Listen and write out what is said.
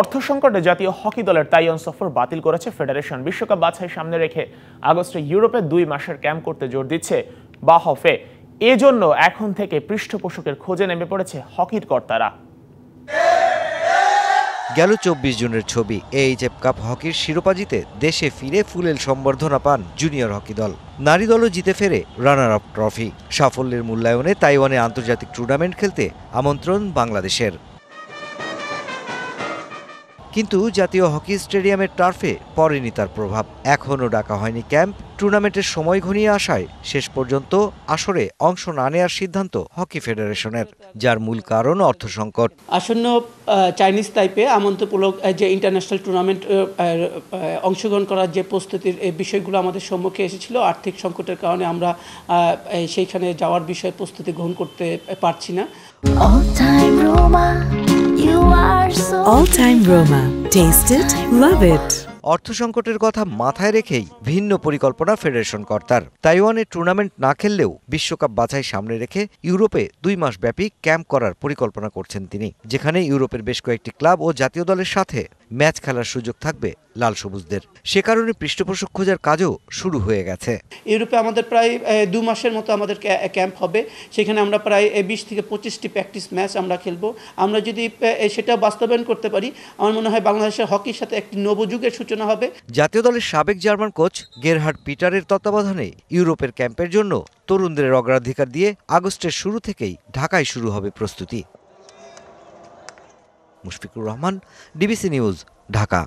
অর্থ সংকটে জাতীয় হকি দলের তাইওয়ান সফর বাতিল করেছে ফেডারেশন বিশ্বকাপ বাছাই সামনে রেখে আগস্টে ইউরোপে দুই মাসের ক্যাম্প করতে জোর দিচ্ছে বাহফে এজন্য এখন থেকে পৃষ্ঠপোষকের খোঁজে নেমে পড়েছে হকির কর্তারা গেল চব্বিশ জুনের ছবি এইচএফ কাপ হকির শিরোপা জিতে দেশে ফিরে ফুলেল সম্বর্ধনা পান জুনিয়র হকি দল নারী দলও জিতে ফেরে রানার আপ ট্রফি সাফল্যের মূল্যায়নে তাইওয়ানে আন্তর্জাতিক টুর্নামেন্ট খেলতে আমন্ত্রণ বাংলাদেশের কিন্তু জাতীয় হকি স্টেডিয়ামের টার্ফে পড়েনি তার প্রভাব এখনও ডাকা হয়নি ক্যাম্প টুর্নামেন্টের সময় ঘনিয়ে আসায় শেষ পর্যন্ত আসরে অংশ না নেওয়ার সিদ্ধান্ত হকি ফেডারেশনের যার মূল কারণ অর্থ সংকট আসন্ন চাইনিজ তাইপে আমন্ত্রপূলক যে ইন্টারন্যাশনাল টুর্নামেন্ট অংশগ্রহণ করার যে প্রস্তুতির বিষয়গুলো আমাদের সম্মুখে এসেছিল আর্থিক সংকটের কারণে আমরা সেইখানে যাওয়ার বিষয়ে প্রস্তুতি গ্রহণ করতে পারছি না অর্থ সংকটের কথা মাথায় রেখেই ভিন্ন পরিকল্পনা ফেডারেশন কর্তার তাইওয়ানে টুর্নামেন্ট না খেললেও বিশ্বকাপ বাছাই সামনে রেখে ইউরোপে দুই মাস ব্যাপী ক্যাম্প করার পরিকল্পনা করছেন তিনি যেখানে ইউরোপের বেশ কয়েকটি ক্লাব ও জাতীয় দলের সাথে ম্যাচ খেলার সুযোগ থাকবে লাল সবুজদের সে কারণে পৃষ্ঠপোষক খোঁজার কাজও শুরু হয়ে গেছে ইউরোপে আমাদের প্রায় দু মাসের মতো আমাদের ক্যাম্প হবে সেখানে আমরা প্রায় বিশ থেকে পঁচিশটি প্র্যাকটিস ম্যাচ আমরা খেলব আমরা যদি সেটা বাস্তবায়ন করতে পারি আমার মনে হয় বাংলাদেশের হকির সাথে একটি নবযুগের সূচনা হবে জাতীয় দলের সাবেক জার্মান কোচ গেরহাট পিটারের তত্ত্বাবধানে ইউরোপের ক্যাম্পের জন্য তরুণদের অগ্রাধিকার দিয়ে আগস্টের শুরু থেকেই ঢাকায় শুরু হবে প্রস্তুতি মুশফিকুর রহমান ডিবিসি নিউজ ঢাকা